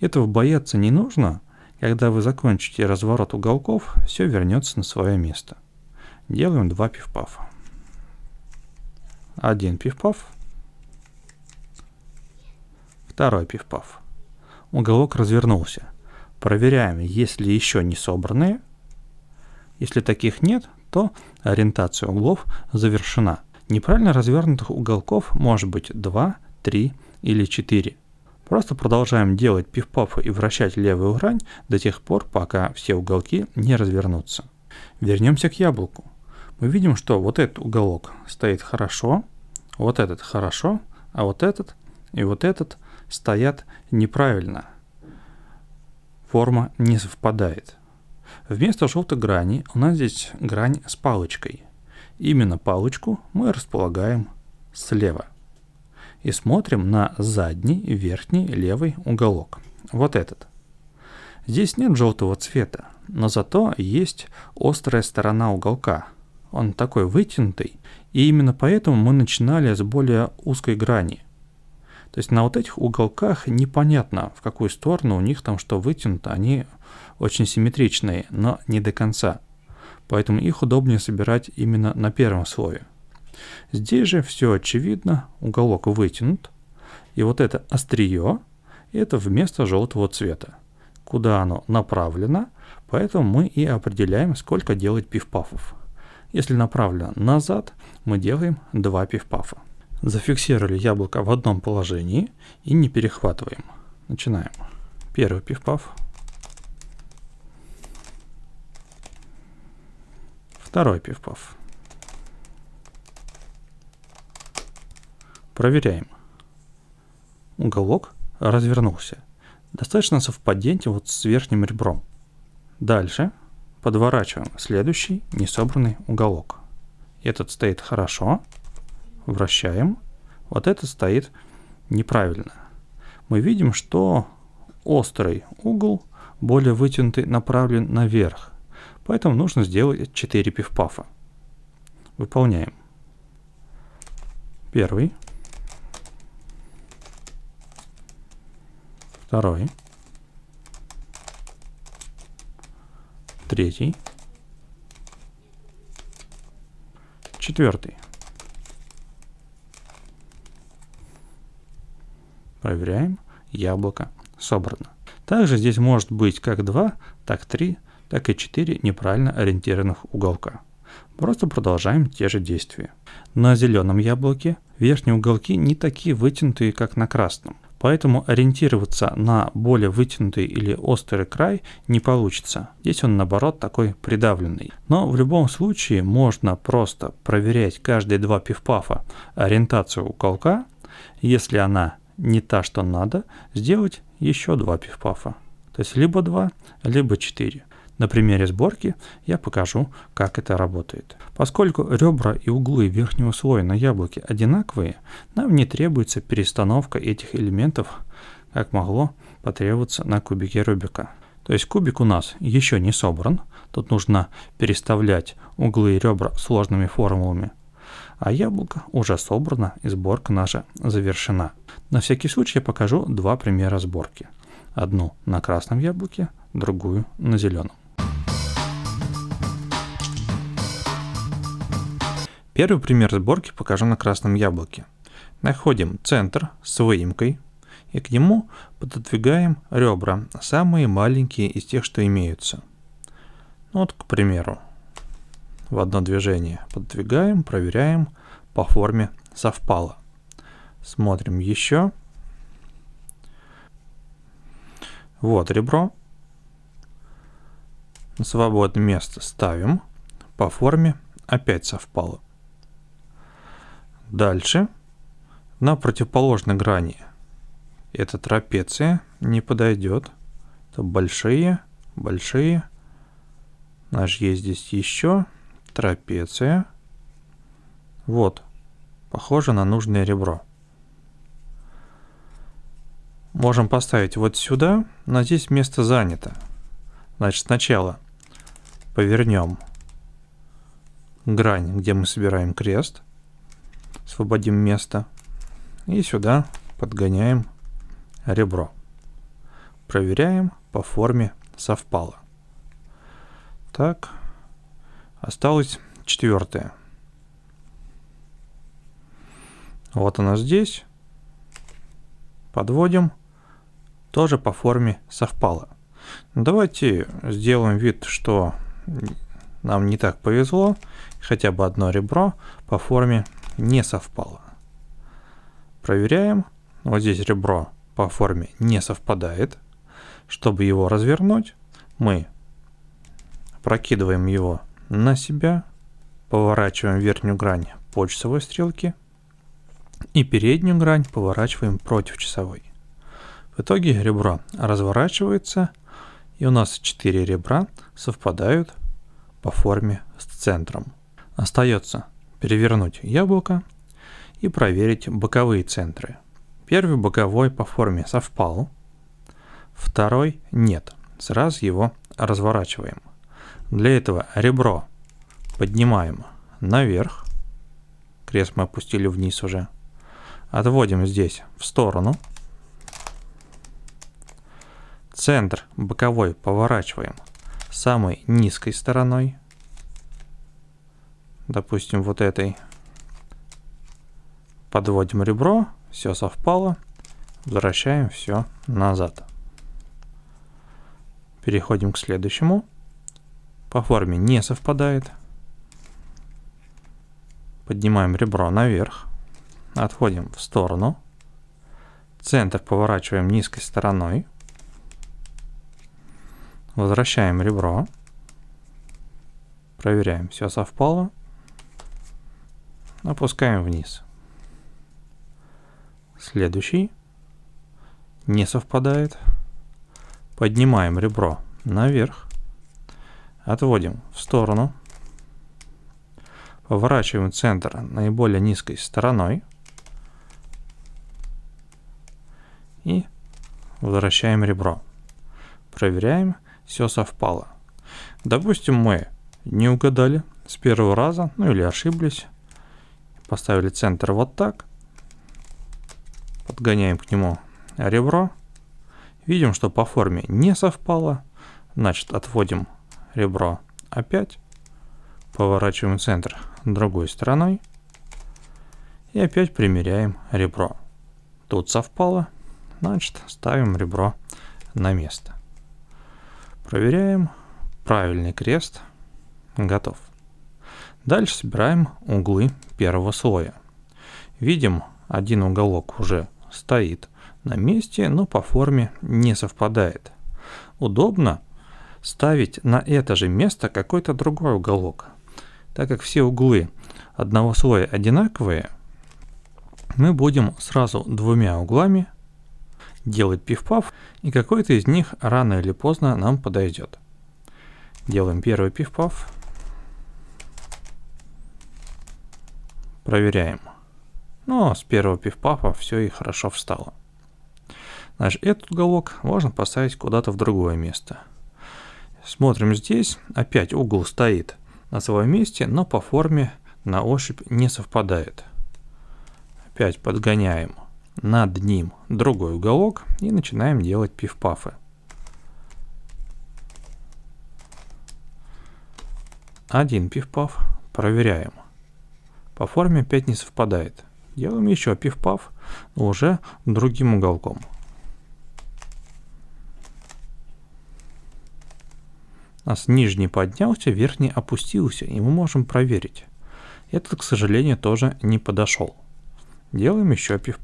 Этого бояться не нужно. Когда вы закончите разворот уголков, все вернется на свое место. Делаем два пивпафа. Один пивпаф. Второй пивпаф. Уголок развернулся. Проверяем, есть ли еще не собранные. Если таких нет, то ориентация углов завершена. Неправильно развернутых уголков может быть 2, 3 или 4. Просто продолжаем делать пиф-пафы и вращать левую грань до тех пор, пока все уголки не развернутся. Вернемся к яблоку. Мы видим, что вот этот уголок стоит хорошо, вот этот хорошо, а вот этот и вот этот стоят неправильно – форма не совпадает. Вместо желтой грани у нас здесь грань с палочкой. Именно палочку мы располагаем слева. И смотрим на задний, верхний, левый уголок. Вот этот. Здесь нет желтого цвета, но зато есть острая сторона уголка. Он такой вытянутый, и именно поэтому мы начинали с более узкой грани – то есть на вот этих уголках непонятно, в какую сторону у них там что вытянуто. Они очень симметричные, но не до конца. Поэтому их удобнее собирать именно на первом слое. Здесь же все очевидно, уголок вытянут. И вот это острие, это вместо желтого цвета. Куда оно направлено, поэтому мы и определяем, сколько делать пивпафов. Если направлено назад, мы делаем 2 пивпафа. Зафиксировали яблоко в одном положении и не перехватываем. Начинаем. Первый пиф-паф. Второй пиф-паф. Проверяем. Уголок развернулся. Достаточно совпадение вот с верхним ребром. Дальше подворачиваем следующий несобранный уголок. Этот стоит Хорошо вращаем, вот это стоит неправильно. Мы видим, что острый угол, более вытянутый, направлен наверх. Поэтому нужно сделать 4 пивпафа. Выполняем. Первый. Второй. Третий. Четвертый. Проверяем. Яблоко собрано. Также здесь может быть как 2, так 3, так и 4 неправильно ориентированных уголка. Просто продолжаем те же действия. На зеленом яблоке верхние уголки не такие вытянутые, как на красном. Поэтому ориентироваться на более вытянутый или острый край не получится. Здесь он наоборот такой придавленный. Но в любом случае можно просто проверять каждые два пивпафа ориентацию уголка. Если она не та, что надо, сделать еще два пифпафа. То есть либо два, либо четыре. На примере сборки я покажу, как это работает. Поскольку ребра и углы верхнего слоя на яблоке одинаковые, нам не требуется перестановка этих элементов, как могло потребоваться на кубике Рубика. То есть кубик у нас еще не собран, тут нужно переставлять углы и ребра сложными формулами а яблоко уже собрано и сборка наша завершена. На всякий случай я покажу два примера сборки. Одну на красном яблоке, другую на зеленом. Первый пример сборки покажу на красном яблоке. Находим центр с выемкой и к нему пододвигаем ребра, самые маленькие из тех, что имеются. Ну вот, к примеру, в одно движение. Поддвигаем, проверяем, по форме совпало. Смотрим еще. Вот ребро. На свободное место ставим. По форме опять совпало. Дальше. На противоположной грани. эта трапеция не подойдет. Это большие, большие. Наш есть здесь еще трапеция. Вот, похоже на нужное ребро. Можем поставить вот сюда, но здесь место занято. Значит, сначала повернем грань, где мы собираем крест, освободим место, и сюда подгоняем ребро. Проверяем по форме совпало. Так, Осталось четвертое. Вот она здесь. Подводим. Тоже по форме совпало. Ну, давайте сделаем вид, что нам не так повезло. Хотя бы одно ребро по форме не совпало. Проверяем. Вот здесь ребро по форме не совпадает. Чтобы его развернуть, мы прокидываем его на себя, поворачиваем верхнюю грань по часовой стрелке и переднюю грань поворачиваем против часовой. В итоге ребро разворачивается и у нас 4 ребра совпадают по форме с центром. Остается перевернуть яблоко и проверить боковые центры. Первый боковой по форме совпал, второй нет. Сразу его разворачиваем. Для этого ребро поднимаем наверх. Крест мы опустили вниз уже. Отводим здесь в сторону. Центр боковой поворачиваем самой низкой стороной. Допустим, вот этой. Подводим ребро. Все совпало. Возвращаем все назад. Переходим к следующему по форме не совпадает. Поднимаем ребро наверх, отходим в сторону, центр поворачиваем низкой стороной, возвращаем ребро, проверяем, все совпало, опускаем вниз. Следующий не совпадает, поднимаем ребро наверх, Отводим в сторону. Поворачиваем центр наиболее низкой стороной. И возвращаем ребро. Проверяем, все совпало. Допустим, мы не угадали с первого раза, ну или ошиблись. Поставили центр вот так. Подгоняем к нему ребро. Видим, что по форме не совпало. Значит, отводим ребро опять. Поворачиваем центр другой стороной. И опять примеряем ребро. Тут совпало, значит ставим ребро на место. Проверяем. Правильный крест. Готов. Дальше собираем углы первого слоя. Видим, один уголок уже стоит на месте, но по форме не совпадает. Удобно ставить на это же место какой-то другой уголок. Так как все углы одного слоя одинаковые, мы будем сразу двумя углами делать пиф-паф, и какой-то из них рано или поздно нам подойдет. Делаем первый пиф-паф. Проверяем. Но ну, а с первого пиф-пафа все и хорошо встало. Значит, этот уголок можно поставить куда-то в другое место. Смотрим здесь, опять угол стоит на своем месте, но по форме на ощупь не совпадает. Опять подгоняем над ним другой уголок и начинаем делать пиф-пафы. Один пиф-паф проверяем. По форме опять не совпадает. Делаем еще пиф-паф, но уже другим уголком. нас нижний поднялся, верхний опустился, и мы можем проверить. Этот, к сожалению, тоже не подошел. Делаем еще пиф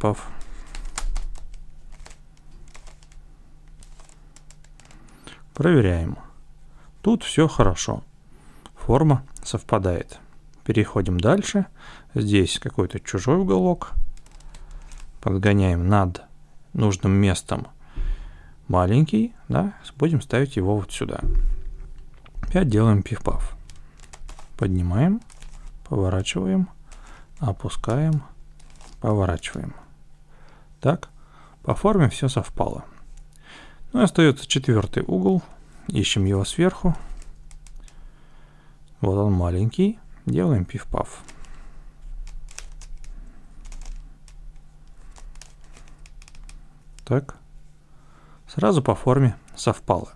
Проверяем. Тут все хорошо. Форма совпадает. Переходим дальше. Здесь какой-то чужой уголок. Подгоняем над нужным местом маленький. Да? Будем ставить его вот Сюда. Опять делаем пиф-паф. Поднимаем, поворачиваем, опускаем, поворачиваем. Так, по форме все совпало. Ну и остается четвертый угол. Ищем его сверху. Вот он маленький. Делаем пиф-паф. Так. Сразу по форме совпало.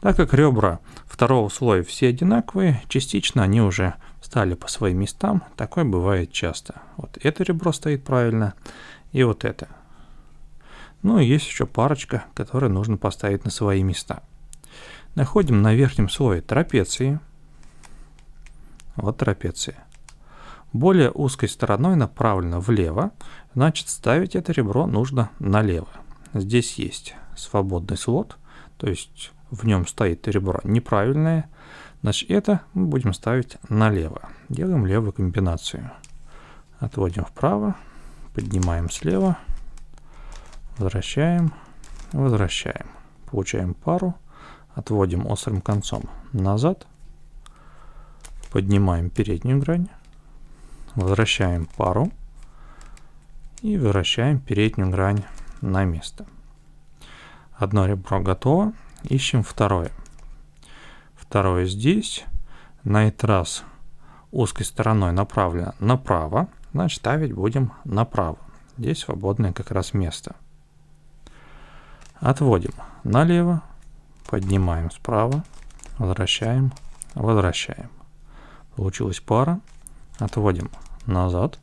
Так как ребра второго слоя все одинаковые, частично они уже стали по своим местам, такое бывает часто. Вот это ребро стоит правильно, и вот это. Ну и есть еще парочка, которые нужно поставить на свои места. Находим на верхнем слое трапеции. Вот трапеция. Более узкой стороной направлено влево, значит ставить это ребро нужно налево. Здесь есть свободный слот, то есть в нем стоит ребро неправильное, значит это мы будем ставить налево. Делаем левую комбинацию. Отводим вправо, поднимаем слева, возвращаем, возвращаем. Получаем пару, отводим острым концом назад, поднимаем переднюю грань, возвращаем пару и возвращаем переднюю грань на место. Одно ребро готово. Ищем второе. Второе здесь. На этот раз узкой стороной направлено направо. Значит, ставить будем направо. Здесь свободное как раз место. Отводим налево, поднимаем справа, возвращаем, возвращаем. Получилась пара. Отводим назад,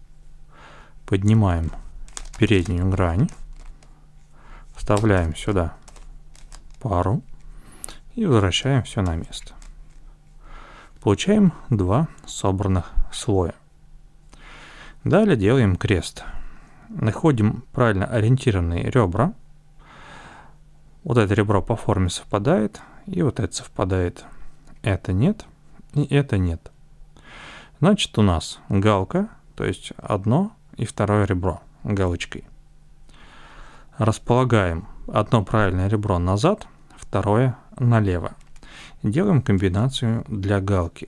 поднимаем переднюю грань, вставляем сюда пару, и возвращаем все на место. Получаем два собранных слоя. Далее делаем крест. Находим правильно ориентированные ребра. Вот это ребро по форме совпадает, и вот это совпадает. Это нет, и это нет. Значит, у нас галка, то есть одно и второе ребро галочкой. Располагаем одно правильное ребро назад, второе налево. Делаем комбинацию для галки.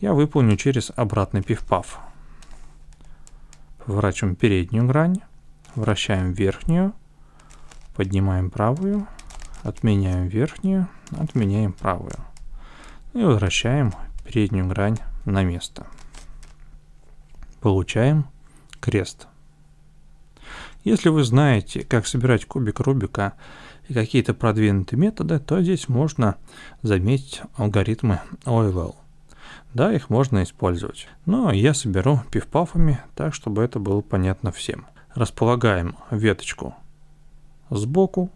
Я выполню через обратный пиф-паф. Поворачиваем переднюю грань, вращаем верхнюю, поднимаем правую, отменяем верхнюю, отменяем правую. И возвращаем переднюю грань на место. Получаем крест. Если вы знаете, как собирать кубик Рубика, и какие-то продвинутые методы, то здесь можно заметить алгоритмы OLL. Да, их можно использовать, но я соберу пивпафами, так, чтобы это было понятно всем. Располагаем веточку сбоку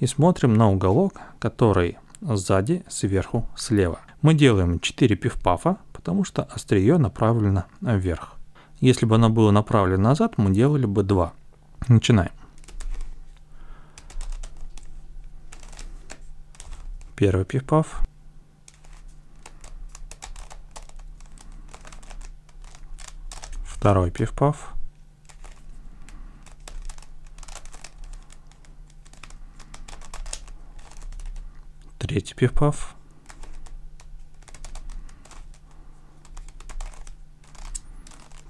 и смотрим на уголок, который сзади, сверху, слева. Мы делаем 4 пивпафа, потому что острие направлено вверх. Если бы оно было направлено назад, мы делали бы 2. Начинаем. Первый пиф-паф. Второй пиф-паф. Третий пиф-паф.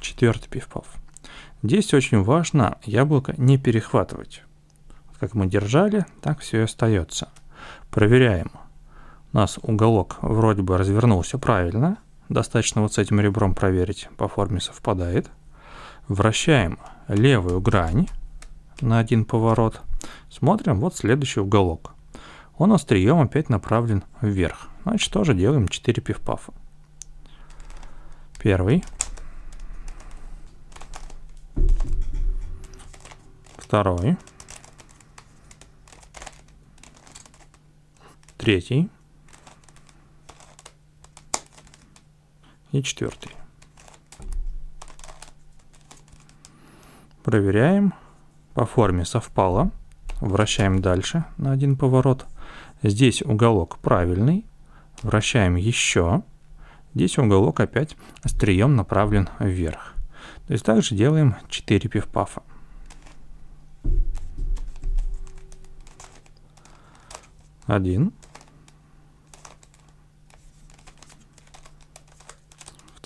Четвертый пиф-паф. Здесь очень важно яблоко не перехватывать. Как мы держали, так все и остается проверяем. У нас уголок вроде бы развернулся правильно. Достаточно вот с этим ребром проверить, по форме совпадает. Вращаем левую грань на один поворот. Смотрим, вот следующий уголок. Он острием опять направлен вверх. Значит, тоже делаем 4 пивпафа. Первый. Второй. Второй. третий и четвертый. Проверяем. По форме совпало. Вращаем дальше на один поворот. Здесь уголок правильный. Вращаем еще. Здесь уголок опять острием направлен вверх. То есть также делаем 4 пивпафа. Один.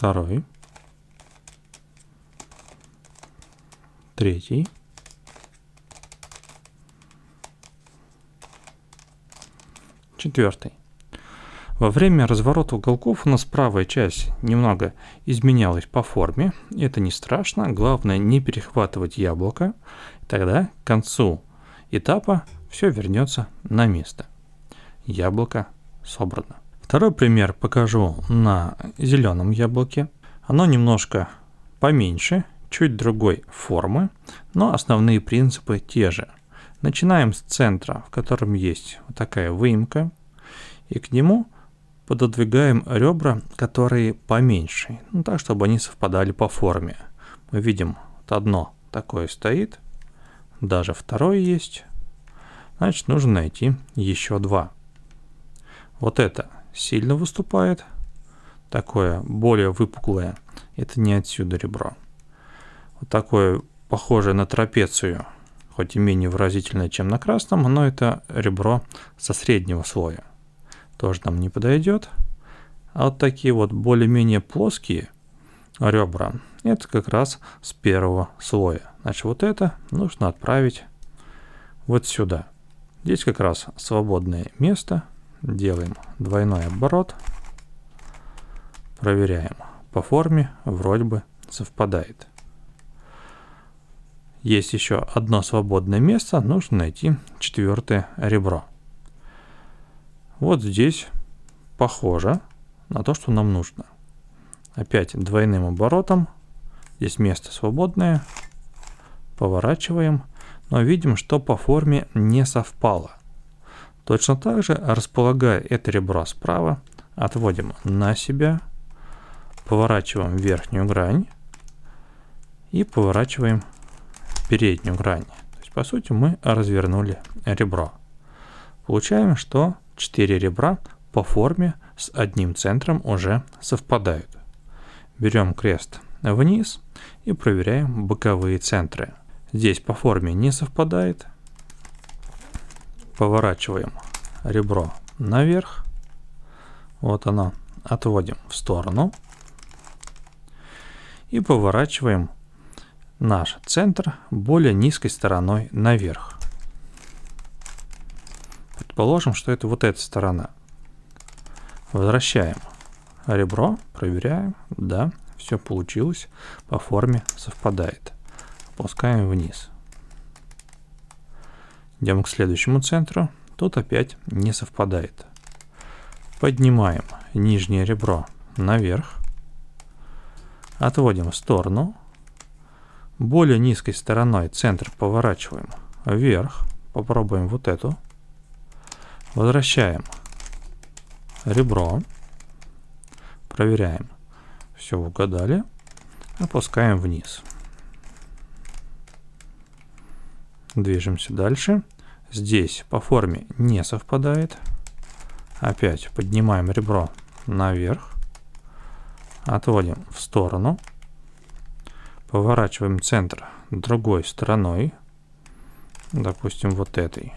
второй, третий, четвертый. Во время разворота уголков у нас правая часть немного изменялась по форме. Это не страшно, главное не перехватывать яблоко. Тогда к концу этапа все вернется на место. Яблоко собрано. Второй пример покажу на зеленом яблоке. Оно немножко поменьше, чуть другой формы, но основные принципы те же. Начинаем с центра, в котором есть вот такая выемка, и к нему пододвигаем ребра, которые поменьше, ну, так, чтобы они совпадали по форме. Мы видим, вот одно такое стоит, даже второе есть, значит, нужно найти еще два. Вот это сильно выступает, такое более выпуклое, это не отсюда ребро. Вот такое, похожее на трапецию, хоть и менее выразительное, чем на красном, но это ребро со среднего слоя. Тоже нам не подойдет. А вот такие вот более-менее плоские ребра, это как раз с первого слоя. Значит, вот это нужно отправить вот сюда. Здесь как раз свободное место – Делаем двойной оборот. Проверяем. По форме вроде бы совпадает. Есть еще одно свободное место, нужно найти четвертое ребро. Вот здесь похоже на то, что нам нужно. Опять двойным оборотом. Здесь место свободное. Поворачиваем. Но видим, что по форме не совпало. Точно так же, располагая это ребро справа, отводим на себя, поворачиваем верхнюю грань и поворачиваем переднюю грань. То есть, по сути, мы развернули ребро. Получаем, что 4 ребра по форме с одним центром уже совпадают. Берем крест вниз и проверяем боковые центры. Здесь по форме не совпадает, поворачиваем ребро наверх. Вот оно. Отводим в сторону. И поворачиваем наш центр более низкой стороной наверх. Предположим, что это вот эта сторона. Возвращаем ребро, проверяем. Да, все получилось. По форме совпадает. Опускаем вниз. Идем к следующему центру. Тут опять не совпадает. Поднимаем нижнее ребро наверх. Отводим в сторону. Более низкой стороной центр поворачиваем вверх. Попробуем вот эту. Возвращаем ребро. Проверяем. Все угадали. Опускаем вниз. Движемся дальше здесь по форме не совпадает. Опять поднимаем ребро наверх, отводим в сторону, поворачиваем центр другой стороной, допустим, вот этой.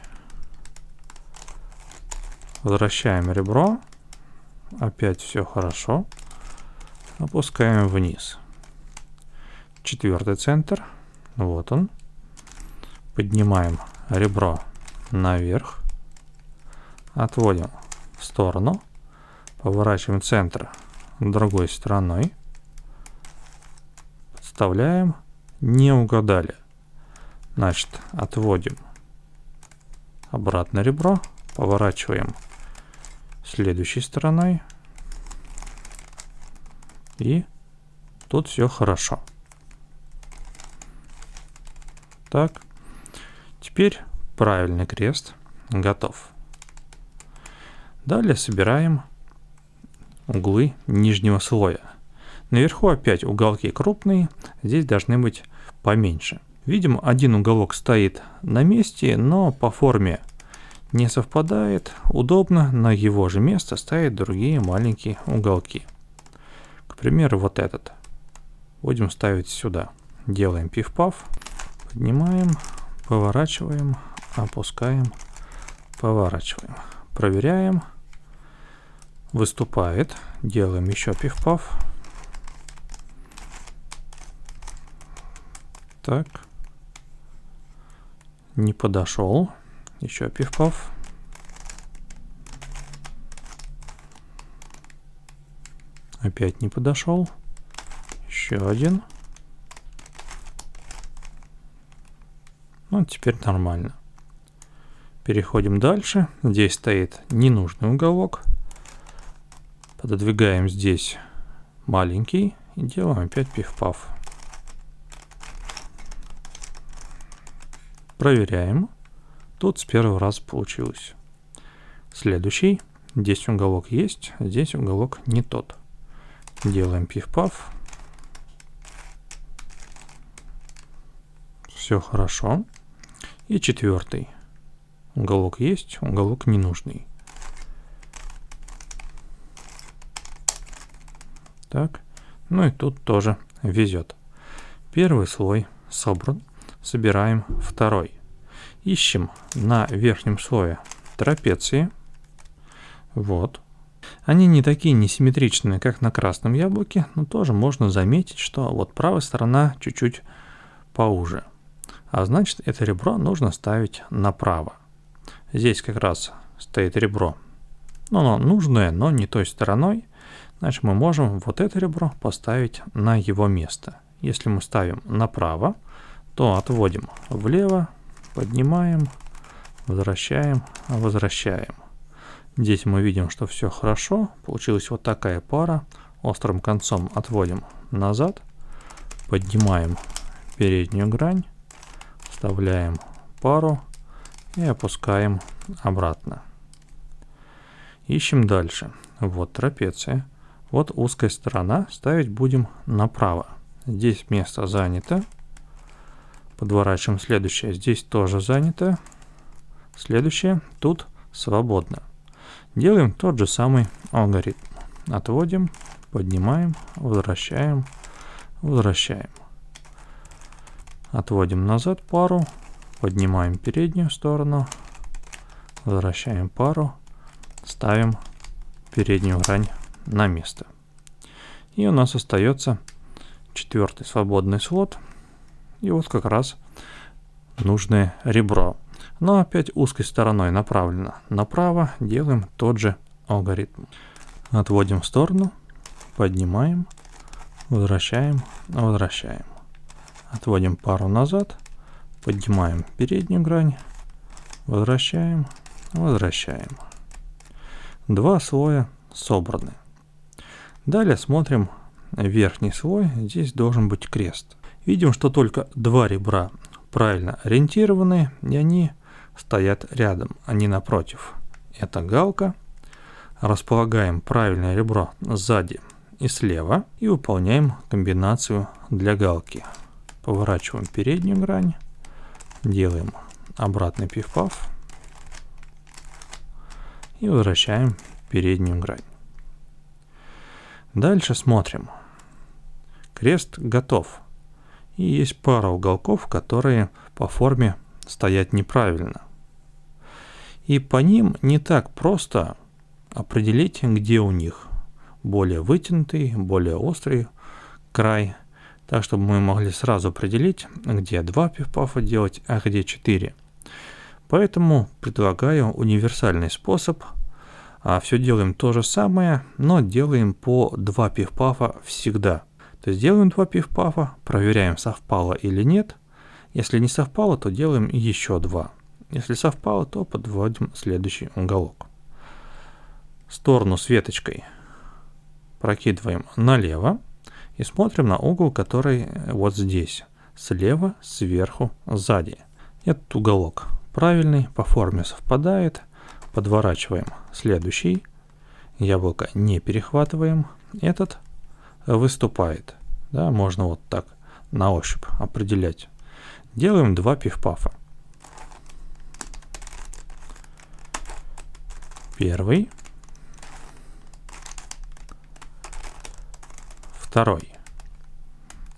Возвращаем ребро, опять все хорошо, опускаем вниз. Четвертый центр, вот он. Поднимаем ребро наверх. Отводим в сторону. Поворачиваем центр другой стороной. Подставляем. Не угадали. Значит, отводим обратно ребро. Поворачиваем следующей стороной. И тут все хорошо. Так. Теперь Правильный крест. Готов. Далее собираем углы нижнего слоя. Наверху опять уголки крупные, здесь должны быть поменьше. Видимо, один уголок стоит на месте, но по форме не совпадает. Удобно на его же место ставить другие маленькие уголки. К примеру, вот этот. Будем ставить сюда. Делаем пиф-паф, поднимаем, поворачиваем, опускаем, поворачиваем. Проверяем. Выступает. Делаем еще пиф-паф. Так. Не подошел. Еще пиф-паф. Опять не подошел. Еще один. Ну, теперь нормально. Переходим дальше. Здесь стоит ненужный уголок. Пододвигаем здесь маленький и делаем опять пиф-паф. Проверяем. Тут с первого раза получилось. Следующий. Здесь уголок есть, а здесь уголок не тот. Делаем пиф-паф. Все хорошо. И четвертый. Уголок есть, уголок ненужный. Так, ну и тут тоже везет. Первый слой собран. Собираем второй. Ищем на верхнем слое трапеции. Вот. Они не такие несимметричные, как на красном яблоке, но тоже можно заметить, что вот правая сторона чуть-чуть поуже. А значит, это ребро нужно ставить направо. Здесь как раз стоит ребро. Но ну, оно нужное, но не той стороной. Значит, мы можем вот это ребро поставить на его место. Если мы ставим направо, то отводим влево, поднимаем, возвращаем, возвращаем. Здесь мы видим, что все хорошо. Получилась вот такая пара. Острым концом отводим назад, поднимаем переднюю грань, вставляем пару, и опускаем обратно. Ищем дальше. Вот трапеция. Вот узкая сторона. Ставить будем направо. Здесь место занято. Подворачиваем следующее. Здесь тоже занято. Следующее. Тут свободно. Делаем тот же самый алгоритм. Отводим, поднимаем, возвращаем, возвращаем. Отводим назад пару, Поднимаем переднюю сторону, возвращаем пару, ставим переднюю грань на место. И у нас остается четвертый свободный слот. И вот как раз нужное ребро. Но опять узкой стороной направлено направо. Делаем тот же алгоритм. Отводим в сторону, поднимаем, возвращаем, возвращаем. Отводим пару назад, Поднимаем переднюю грань, возвращаем, возвращаем. Два слоя собраны. Далее смотрим верхний слой, здесь должен быть крест. Видим, что только два ребра правильно ориентированы, и они стоят рядом, они а напротив. Это галка. Располагаем правильное ребро сзади и слева и выполняем комбинацию для галки. Поворачиваем переднюю грань, делаем обратный пиф-паф и возвращаем переднюю грань. Дальше смотрим. Крест готов. И есть пара уголков, которые по форме стоят неправильно. И по ним не так просто определить, где у них более вытянутый, более острый край так чтобы мы могли сразу определить, где 2 пифпафа делать, а где 4. Поэтому предлагаю универсальный способ. А все делаем то же самое, но делаем по 2 пифпафа всегда. То есть делаем 2 пифпафа, проверяем совпало или нет. Если не совпало, то делаем еще 2. Если совпало, то подводим следующий уголок. Сторону с веточкой прокидываем налево и смотрим на угол, который э, вот здесь. Слева, сверху, сзади. Этот уголок правильный, по форме совпадает. Подворачиваем следующий. Яблоко не перехватываем. Этот выступает. Да, можно вот так на ощупь определять. Делаем два пиф-пафа. Первый – второй.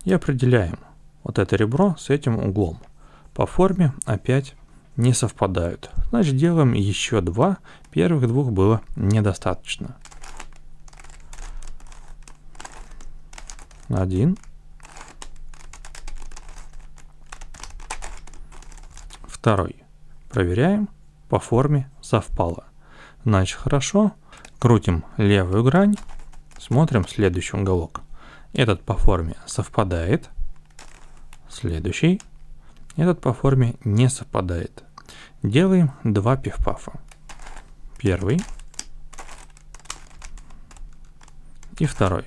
И определяем вот это ребро с этим углом. По форме опять не совпадают. Значит, делаем еще два. Первых двух было недостаточно. Один. Второй. Проверяем. По форме совпало. Значит, хорошо. Крутим левую грань. Смотрим следующий уголок. Этот по форме совпадает. Следующий. Этот по форме не совпадает. Делаем два пифпафа. Первый. И второй.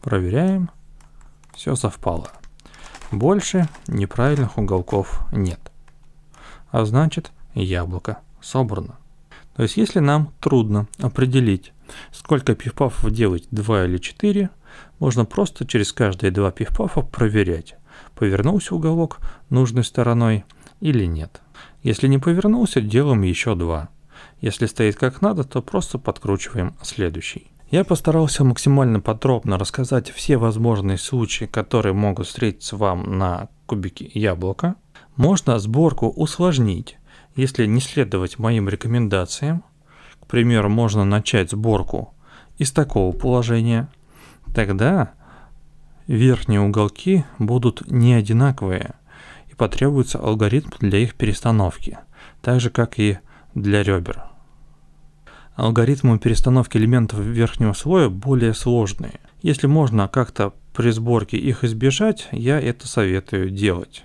Проверяем. Все совпало. Больше неправильных уголков нет. А значит, яблоко собрано. То есть если нам трудно определить, сколько пифпафов делать 2 или 4, можно просто через каждые 2 пифпафа проверять, повернулся уголок нужной стороной или нет. Если не повернулся, делаем еще 2. Если стоит как надо, то просто подкручиваем следующий. Я постарался максимально подробно рассказать все возможные случаи, которые могут встретиться вам на кубике яблока. Можно сборку усложнить если не следовать моим рекомендациям, к примеру, можно начать сборку из такого положения, тогда верхние уголки будут не одинаковые и потребуется алгоритм для их перестановки, так же как и для ребер. Алгоритмы перестановки элементов верхнего слоя более сложные. Если можно как-то при сборке их избежать, я это советую делать.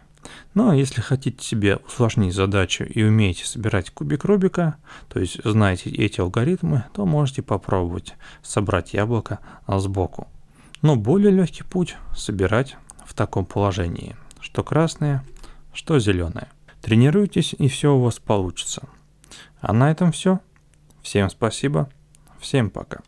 Но ну, а если хотите себе усложнить задачу и умеете собирать кубик Рубика, то есть знаете эти алгоритмы, то можете попробовать собрать яблоко сбоку. Но более легкий путь собирать в таком положении, что красное, что зеленое. Тренируйтесь и все у вас получится. А на этом все. Всем спасибо. Всем пока.